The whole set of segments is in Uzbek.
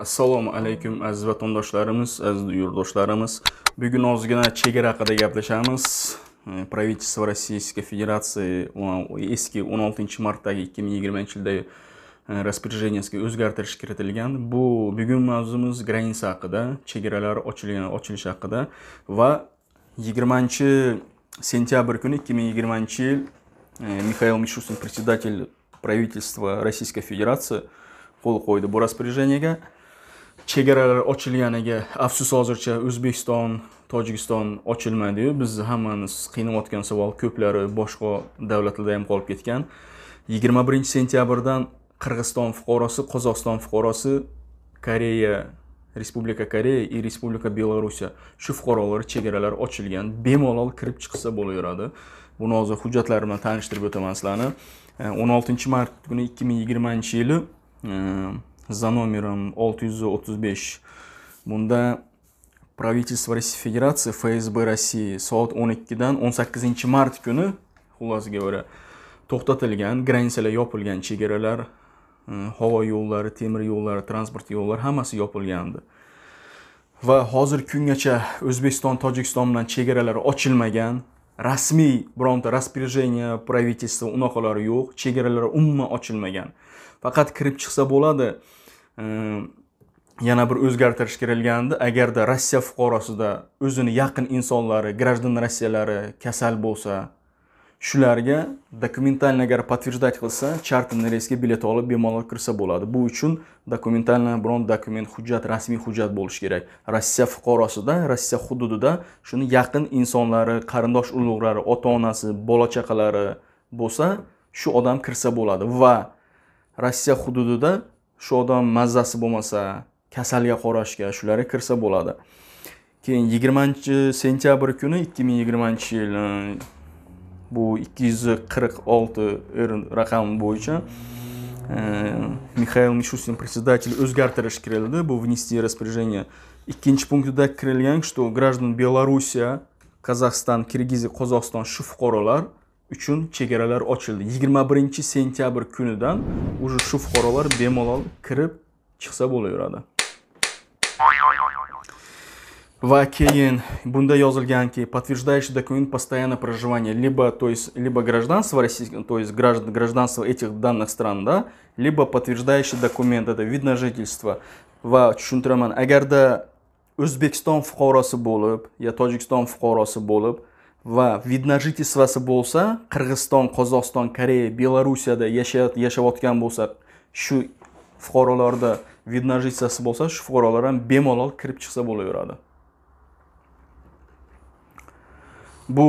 assalomu alaykum aziz vatandoshlarimiz aziz yurtdoshlarimiz bugun ozgina chegara haqida gaplashamiz e, правительство российской federatsiyasi eski 16 martdagi 2020 yilda e, распоряжениесga o'zgartirish kiritilgan bu bugun mavzumiz granitsa haqida chegaralar ochilgan ochilishi haqida va 20 sentyabr kuni 2020 yil e, mixail mishustin председатель правительства российской federatsiyasi qo'l qo'ydi bu распоряжениеga chegaralar ochilganiga afsus hozircha o'zbekiston tojikiston ochilmadiyu bizni hammamiz qiynayotgan savol ko'plari boshqa davlatlarda ham qolib ketgan yigirma birinchi sentyabrdan qirg'iziston fuqarosi qozog'iston fuqarosi koreya respublika koreya и respublika belorussiya shu fuqarolar chegaralar ochilgan bemalol kirib chiqsa bo'laveradi buni hozir hujjatlar bilan tanishtirib o'taman sizlarni e, o'n oltinchi mart kuni ikki ming yigirmanchi yili e, за номером 635. Bunda Правительство Российской Федерации, ФСБ России soat 12dan 18 mart kuni xulosiga ko'ra to'xtatilgan, granitsalar yopilgan, chegaralar, havo yo'llari, temir yo'llari, transport yo'llari hammasi yopilgandi. Va hozir kungacha O'zbekiston, Tojikiston bilan chegaralari ochilmagan, rasmiy bironta распоряжение правительства unaqalari yo'q, chegaralar umuman ochilmagan. Faqat kirib chiqsa bo'ladi. yana bir o'zgartirish kirilgandi agarda rossiya fuqarosida o'zini yaqin insonlari grajdan rossiyalari kasal bo'lsa shularga dokumentalni agar подтверждать qilsa charterni reysga bilet olib bemalol kirsa bo'ladi bu uchun dokumentalni biron dokument hujjat rasmiy hujjat bo'lishi kerak rossiya fuqarosida rossiya hududida shuni yaqin insonlari qarindosh urug'lari ota onasi bola chaqalari bo'lsa shu odam kirsa bo'ladi va rossiya hududida shu odam mazzasi bo'lmasa kasalga qorashga shularga kirsa bo'ladi keyin yigirmanchi sentyabr kuni ikki ming yigirmanchi yil e, bu ikki yuz qirq olti er raqam bo'yicha e, mixail mishustin председатель o'zgartirish kirildi bu внести распоряжение ikkinchi punktida kirilgan что граждан белоруссия казахстан киргизия qozog'iston shu fuqarolar uchun chegaralar ochildi 21 sentyabr kunidan уже shu fuqarolar bemalol kirib chiqsa bo'laveradi va keyin bunda yozilganki подтверждающий документ постоянное проживание либо то есть либо гражданство российское то есть граждан, гражданство этих данных стран да либо подтверждающий документ это вид на жительство va tushuntiraman agarda o'zbekiston fuqarosi bo'lib yo tojikiston fuqarosi bo'lib va vidnajiti sifasi bo'lsa qirg'iziston qozog'iston koreya belarusiyada yashayotgan bo'lsa shu fuqarolarda vidnajitsiyasi bo'lsa shu fuqarolar ham bemalol kirib chiqsa bo'laveradi bu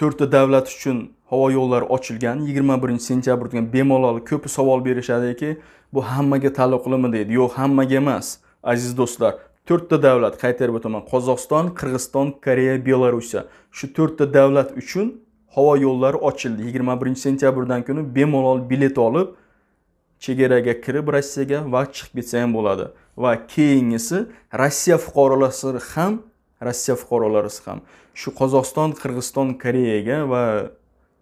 to'rtta davlat uchun havo yo'llari ochilgan yigirma birinchi sentyabr kuni bemalol ko'p savol berishadiki bu hammaga taalluqlimi deydi yo'q hammaga emas aziz do'stlar to'rtta davlat qaytarib o'taman qozog'iston qirg'iziston koreya belorussiya shu to'rtta davlat uchun havo yo'llari ochildi yigirma birinchi sentyabrdan kuni bemalol bilet olib chegaraga kirib rossiyaga va chiqib ketsa ham bo'ladi va keyingisi rossiya fuqarolari ham rossiya fuqarolari ham shu qozog'iston qirg'iziston koreyaga va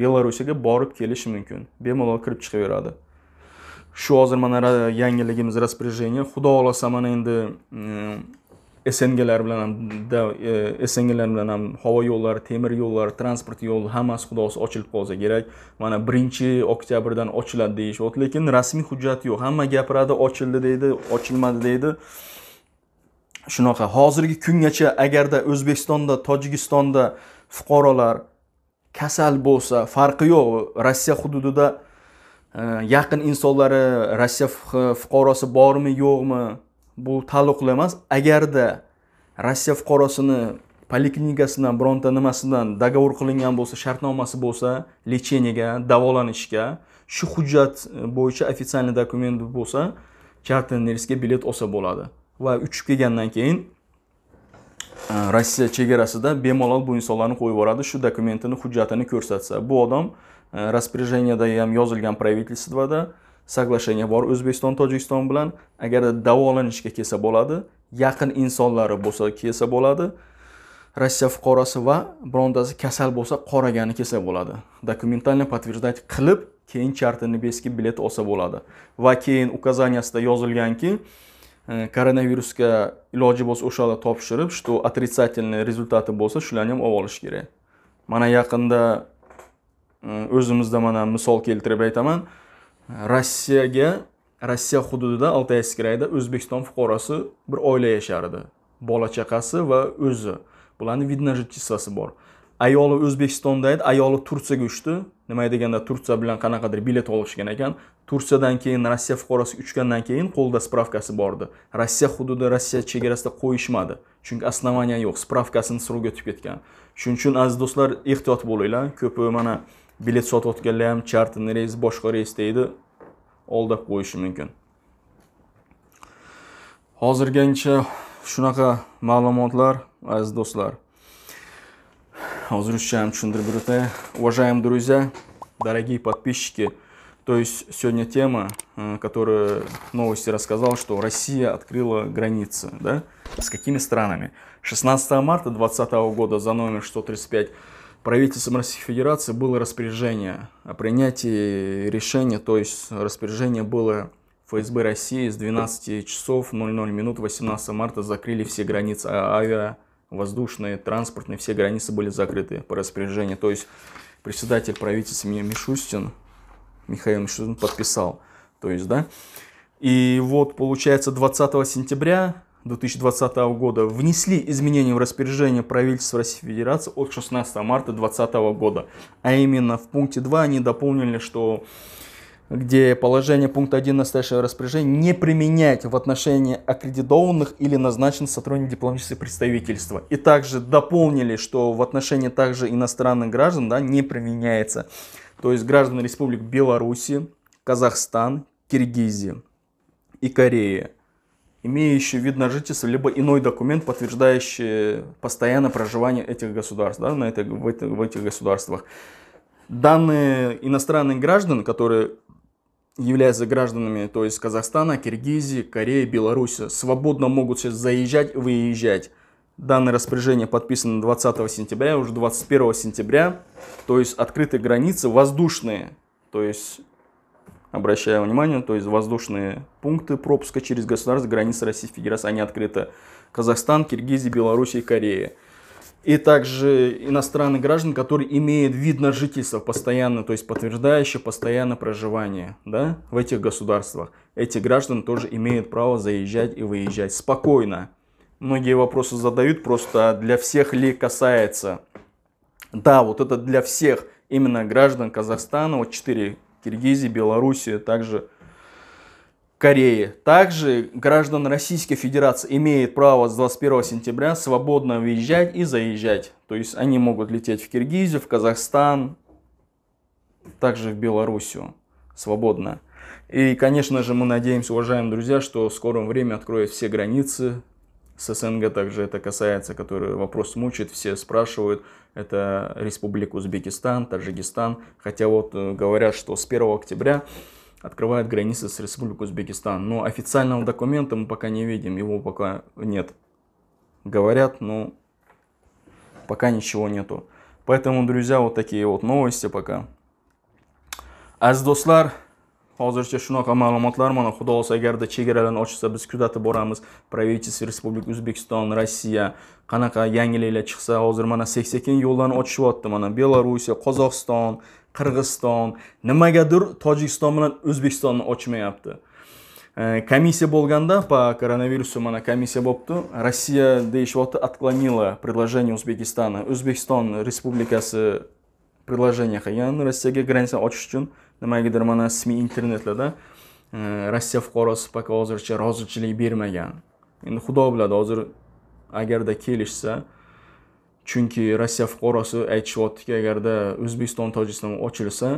belorussiyaga borib kelishi mumkin bemalol kirib chiqaveradi shu hozir mana yangiligimiz распоряжение xudo xohlasa mana endi e, snglar bilan ham e, snglar bilan ham havo yo'llari temir yo'llari transport yo'li hammasi xudo xohlasa ochilib qolsa kerak mana birinchi oktyabrdan ochiladi deyishyapti lekin rasmiy hujjat yo'q hamma gapiradi ochildi deydi ochilmadi deydi shunaqa hozirgi kungacha agarda o'zbekistonda tojikistonda fuqarolar kasal bo'lsa farqi yo'q rossiya hududida Э, yaqin insonlari rossiya fuqarosi bormi yo'qmi bu taalluqli emas agarda rossiya fuqarosini poliklinikasidan bironta nimasidan договор qilingan bo'lsa shartnomasi bo'lsa lecheniyaga davolanishga shu hujjat bo'yicha официальный dokument bo'lsa charterный reysga bilet olsa bo'ladi va uchib kelgandan keyin e, rossiya chegarasida bemalol bu insonlarni qo'yib yuboradi shu dokumentini hujjatini ko'rsatsa bu odam Э, распоряженияда ham yozilgan правительствода соглашение bor o'zbekiston tojikiston bilan agarda davolanishga kelsa bo'ladi yaqin insonlari bo'lsa kelsa bo'ladi rossiya fuqarosi va birontasi kasal bo'lsa qoragani kelsa bo'ladi документально подтверждать qilib keyin charterni beskib bilet olsa bo'ladi va keyin указаниясida yozilganki koronavirusga iloji bo'lsa o'shalar topshirib что отрицательный результаты bo'lsa shularni ham olib olish kerak mana yaqinda o'zimizda mana misol keltirib aytaman rossiyaga rossiya hududida oltay skrayda o'zbekiston fuqarosi bir oila yashar edi bola chaqasi va o'zi bularni vidnojitchitsasi bor ayoli o'zbekistonda edi ayoli tursiyaga uchdi nima deganda tursiya bilan qanaqadir bilet olishgan ekan tursiyadan keyin rossiya fuqarosi uchgandan keyin qo'lida spravkasi bordi rossiya hududi rossiya chegarasida qo'yishmadi chunki основания yo'q spravkasini suruvga o'tib ketgan shuning uchun aziz do'stlar ehtiyot bo'linglar ko'pi mana bilet sotib o'tganlar ham charterni reys boshqa reysda edi oldab qo'yishi mumkin hozirgacha shunaqa ma'lumotlar aziz do'stlar hozir ruscham tushuntirib o'tay уважаемые друзья дорогие подписчики то есть сегодня тема, которую новости рассказал, что Россия открыла границы, да? С какими странами? 16 марта 2020 года за номер 135 правительством Российской Федерации было распоряжение о принятии решения, то есть распоряжение было ФСБ России с 12 часов 00 минут 18 марта закрыли все границы а авиа, воздушные, транспортные, все границы были закрыты по распоряжению. То есть председатель правительства Мишустин, Михаил Мишустин подписал. То есть, да. И вот, получается, 20 сентября 2020 года внесли изменения в распоряжение правительства Российской Федерации от 16 марта 2020 года. А именно в пункте 2 они дополнили, что где положение пункта 1 настоящего распоряжения не применять в отношении аккредитованных или назначенных сотрудников дипломатического представительства. И также дополнили, что в отношении также иностранных граждан да, не применяется. То есть граждан республик Беларуси, Казахстан, Киргизии и Корея имеющий вид на жительство, либо иной документ, подтверждающий постоянное проживание этих государств, да, на это, в, это, в этих государствах. Данные иностранных граждан, которые являются гражданами, то есть Казахстана, Киргизии, Кореи, Беларуси, свободно могут сейчас заезжать и выезжать. Данное распоряжение подписано 20 сентября, уже 21 сентября, то есть открытые границы воздушные, то есть обращаю внимание, то есть воздушные пункты пропуска через государственные границы Российской Федерации, они открыты Казахстан, Киргизия, Белоруссия, Корея. И также иностранных граждан, которые имеют вид на жительство постоянно, то есть подтверждающие постоянное проживание да, в этих государствах. Эти граждан тоже имеют право заезжать и выезжать спокойно. Многие вопросы задают, просто для всех ли касается. Да, вот это для всех именно граждан Казахстана, вот четыре Киргизии, Белоруссии, также Кореи. Также граждан Российской Федерации имеет право с 21 сентября свободно выезжать и заезжать. То есть они могут лететь в Киргизию, в Казахстан, также в Белоруссию свободно. И, конечно же, мы надеемся, уважаемые друзья, что в скором времени откроют все границы с СНГ также это касается, который вопрос мучает, все спрашивают, это Республика Узбекистан, Таджикистан, хотя вот э, говорят, что с 1 октября открывают границы с Республикой Узбекистан, но официального документа мы пока не видим, его пока нет. Говорят, но пока ничего нету. Поэтому, друзья, вот такие вот новости пока. Аз достлар, hozircha shunaqa ma'lumotlar mana xudo xohlasa agarda chegaralarni ochsa biz kuzatib boramiz правительство respublik o'zbekiston rossiya qanaqa yangiliklar chiqsa hozir mana seksekin yo'llarni ochishyapti mana belorussiya qozog'iston qirg'iziston nimagadir tojikiston bilan o'zbekistonni ochmayapti komissiya э, bo'lganda по koronavirusу mana komissiya bo'libdi rossiya deyishyapti отклонила предложение узбекистана o'zbekiston respublikasi приложениях ekan rossiyaga granitani ochish uchun nimagadir mana smi internetlarda rossiya fuqarosi пока hozircha rozichilik bermagan endi xudo biladi hozir agarda kelishsa chunki rossiya fuqarosi aytishyaptiki agarda o'zbekiston tojikiston ochilsa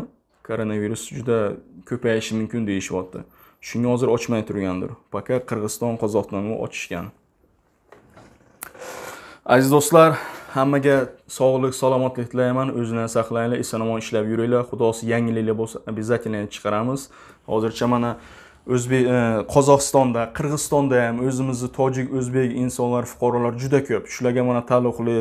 koronavirus juda ko'payishi mumkin deyishyapti shunga hozir ochmay turgandir пока qirg'iziston qozog'istonni ochishgan aziz do'stlar hammaga sog'lik salomatlik tilayman o'zini saqlanglar eson omon ishlab yuringlar xudosi yangiliklar bo'lsa обязательно chiqaramiz hozircha mana o'zbek e, qozog'istonda qirg'izistonda ham o'zimizni tojik o'zbek insonlar fuqarolar juda ko'p shularga mana taalluqli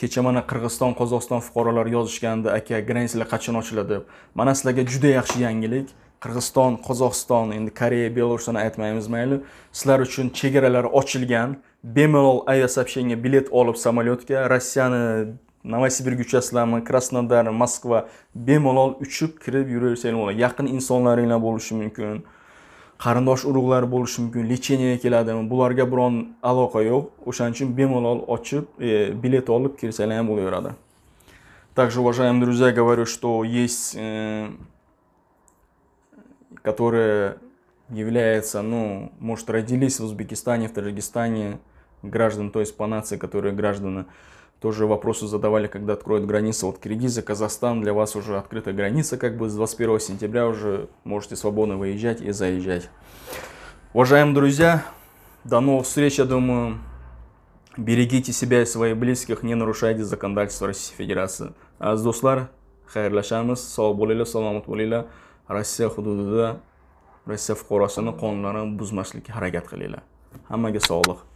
kecha mana qirg'iziston qozog'iston fuqarolari yozishgandi aka granisalar qachon ochiladi deb mana sizlarga juda yaxshi yangilik qirg'iziston qozog'iston endi koreya belarusni aytmaymiz mayli sizlar uchun chegaralar ochilgan bemalol aviasoобщение bilet olib samolyotga rossiyani novosibirga uchasizlarmi krasnodar moskva bemalol uchib kirib yuraversanglar bo'ladi yaqin insonlaringlar bo'lishi mumkin qarindosh urug'lar bo'lishi mumkin lecheniyaga keladimi bularga biron aloqa yo'q o'shaning uchun bemalol ochib e, bilet olib kirsanglar ham bo'laveradi также уважаемые друзья говорю что есть э, которые является, ну, может, родились в Узбекистане, в Таджикистане граждан, то есть по нации, которые гражданы. Тоже вопросы задавали, когда откроют границы. Вот Киргизия, Казахстан, для вас уже открыта граница, как бы с 21 сентября уже можете свободно выезжать и заезжать. Уважаемые друзья, до новых встреч, я думаю. Берегите себя и своих близких, не нарушайте законодательство Российской Федерации. Аз дослар хайрлашамыз, сау болилы, саламат болилы, Россия худудуда rossiya fuqarosini qonunlarini buzmaslikka harakat qilinglar hammaga sog'liq